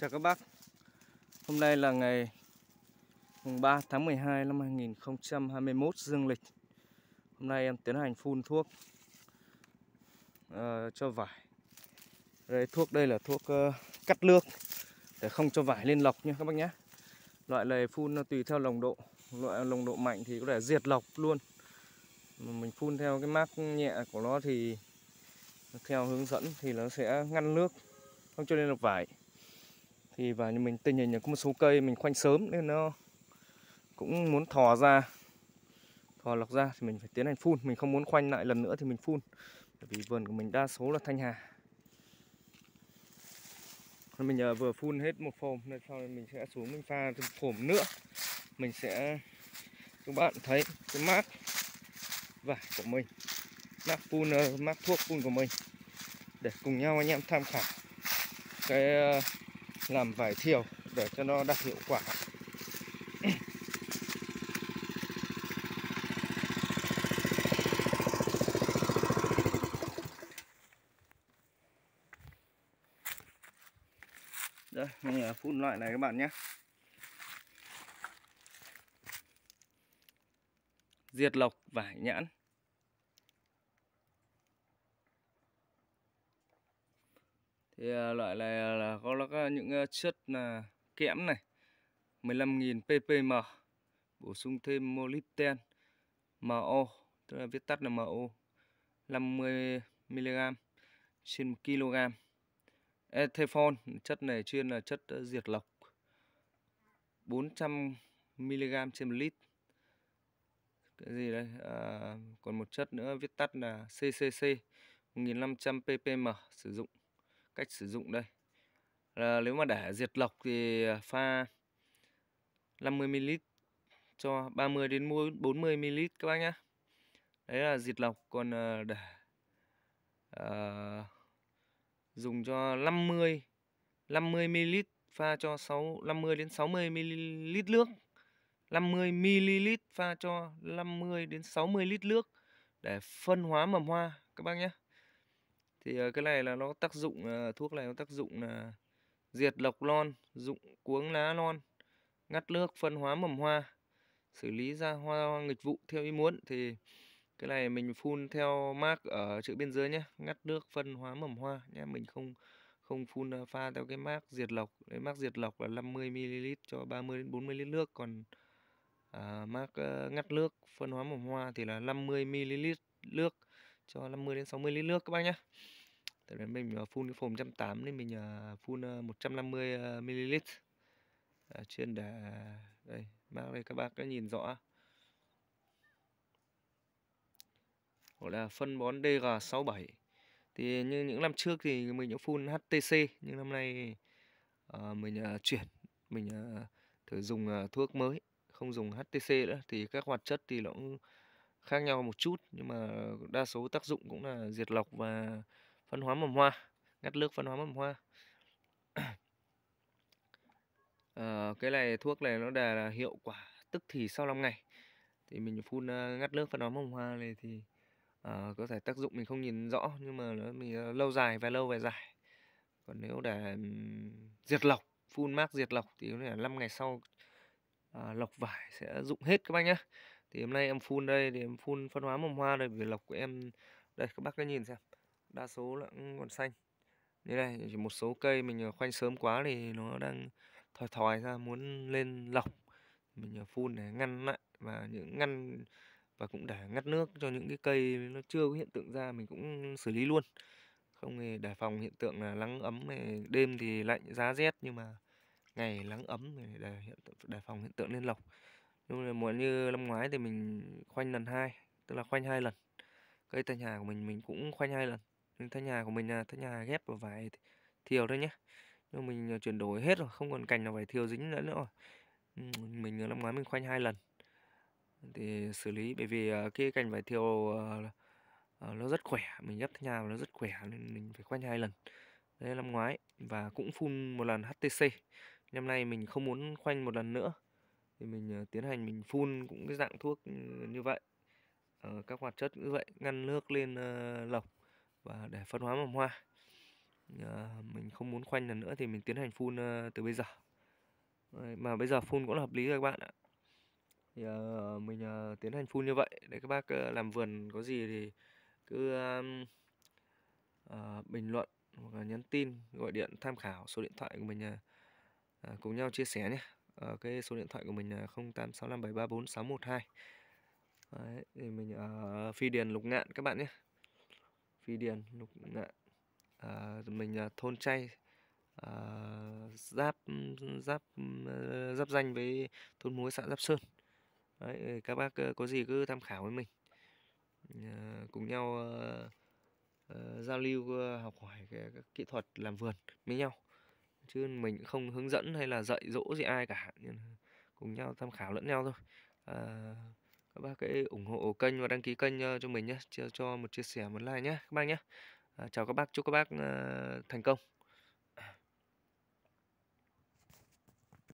Chào các bác Hôm nay là ngày 3 tháng 12 năm 2021 dương lịch Hôm nay em tiến hành phun thuốc uh, cho vải đây, Thuốc đây là thuốc uh, cắt lược Để không cho vải lên lọc nha các bác nhé Loại này phun tùy theo lồng độ Loại lồng độ mạnh thì có thể diệt lọc luôn Mình phun theo cái mát nhẹ của nó thì Theo hướng dẫn thì nó sẽ ngăn nước Không cho lên lọc vải thì và mình tình hình có một số cây mình khoanh sớm nên nó cũng muốn thò ra thò lọc ra thì mình phải tiến hành phun mình không muốn khoanh lại lần nữa thì mình phun bởi vì vườn của mình đa số là thanh hà nên mình ờ, vừa phun hết một phồm nên sau này mình sẽ xuống mình pha thêm phồm nữa mình sẽ các bạn thấy cái mát vải của mình mát phun ờ, mát thuốc phun của mình để cùng nhau anh em tham khảo cái ờ, làm vải thiều để cho nó đạt hiệu quả đây mình phun loại này các bạn nhé diệt lộc vải nhãn thì à, loại này à, là có, là có những à, chất là kẽm này 15.000 ppm bổ sung thêm molybden MO tức là viết tắt là MO 50 mg trên 1 kg Ethefol chất này chuyên là chất diệt lọc 400 mg trên 1 lít cái gì đây à, còn một chất nữa viết tắt là CCC 1500 ppm sử dụng cách sử dụng đây là nếu mà để diệt lọc thì à, pha 50ml cho 30 đến 40ml các bác nhé đấy là diệt lọc còn à, để à, dùng cho 50 50ml pha cho 6 50 đến 60ml nước 50ml pha cho 50 đến 60 lít nước để phân hóa mầm hoa các bác nhé thì ờ, cái này là nó tác dụng ờ, thuốc này nó tác dụng là diệt lộc non dụng cuống lá non ngắt nước phân hóa mầm hoa xử lý ra hoa nghịch vụ theo ý muốn thì cái này mình phun theo mác ở chữ bên dưới nhé ngắt nước phân hóa mầm hoa nhé mình không không phun ờ, pha theo cái mác diệt lộc cái mác diệt lộc là 50 ml cho 30 đến 40 lít nước còn à, mác ngắt nước phân hóa mầm hoa thì là 50 ml nước cho 50 đến 60 lít nước các bác nhá tại đến mình phun cái phồng 180 nên mình à, phun 150 à, ml à, à, chuyên để đây mang đây các bác đã nhìn rõ gọi là phân bón DG67 thì như những năm trước thì mình cũng phun HTC nhưng năm nay à, mình chuyển mình thử dùng thuốc mới không dùng HTC nữa thì các hoạt chất thì nó cũng khác nhau một chút nhưng mà đa số tác dụng cũng là diệt lọc và phân hóa mầm hoa ngắt nước phân hóa mầm hoa à, cái này thuốc này nó đà là hiệu quả tức thì sau 5 ngày thì mình phun ờ, ngắt nước phân hóa mầm hoa này thì à, có thể tác dụng mình không nhìn rõ nhưng mà nó mình lâu dài và lâu về dài còn nếu để diệt lọc phun mát diệt lọc thì có thể là 5 ngày sau à, lọc vải sẽ dụng hết các bác nhé thì hôm nay em phun đây thì em phun phân hóa mầm hoa đây vì lộc của em đây các bác cứ nhìn xem đa số là còn xanh như này chỉ một số cây mình ờ, khoanh sớm quá thì nó đang thòi thòi ra muốn lên lọc mình phun ờ, để ngăn lại và những ngăn và cũng để ngắt nước cho những cái cây nó chưa có hiện tượng ra mình cũng xử lý luôn không hề đề phòng hiện tượng là nắng ấm này đêm thì lạnh giá rét nhưng mà ngày nắng ấm thì để, hiện, để phòng hiện tượng lên lọc nhưng mà muốn như năm ngoái thì mình khoanh lần hai tức là khoanh hai lần cây thân nhà của mình mình cũng khoanh hai lần nhưng thân nhà của mình là thanh hà ghép vào vải thiều thôi nhé nhưng mình à, chuyển đổi hết rồi không còn cành nào vải thiều dính nữa nữa rồi mình à, năm ngoái mình khoanh hai lần thì xử lý bởi vì à, cái cành vải thiều nó rất khỏe mình ghép thanh hà nó rất khỏe nên mình phải khoanh hai lần đấy năm ngoái và cũng phun một lần HTC năm nay mình không muốn khoanh một lần nữa thì mình ờ, tiến hành mình phun cũng cái dạng thuốc ừ, như vậy ờ, các hoạt chất như vậy ngăn nước lên ờ, lọc và để phân hóa mầm hoa mình không muốn khoanh lần nữa thì mình tiến hành phun từ bây giờ mà bây giờ phun cũng là hợp lý rồi các bạn ạ thì mình tiến hành phun như vậy để các bác làm vườn có gì thì cứ bình luận hoặc là nhắn tin gọi điện tham khảo số điện thoại của mình cùng nhau chia sẻ nhé ở ờ, cái số điện thoại của mình là 0865734612 Đấy, thì mình ở ờ, Phi Điền Lục Ngạn các bạn nhé Phi Điền Lục Ngạn à, mình là thôn Chay à, giáp giáp giáp danh với thôn Muối xã Giáp Sơn Đấy, các bác có gì cứ tham khảo với mình à, cùng nhau à, giao lưu học hỏi cái, các kỹ thuật làm vườn với nhau chứ mình không hướng dẫn hay là dạy dỗ gì ai cả nhưng cùng nhau tham khảo lẫn nhau thôi à, các bác hãy ủng hộ kênh và đăng ký kênh ờ, cho mình nhé cho, cho một chia sẻ một like nhé các bác nhé à, chào các bác chúc các bác ờ, thành công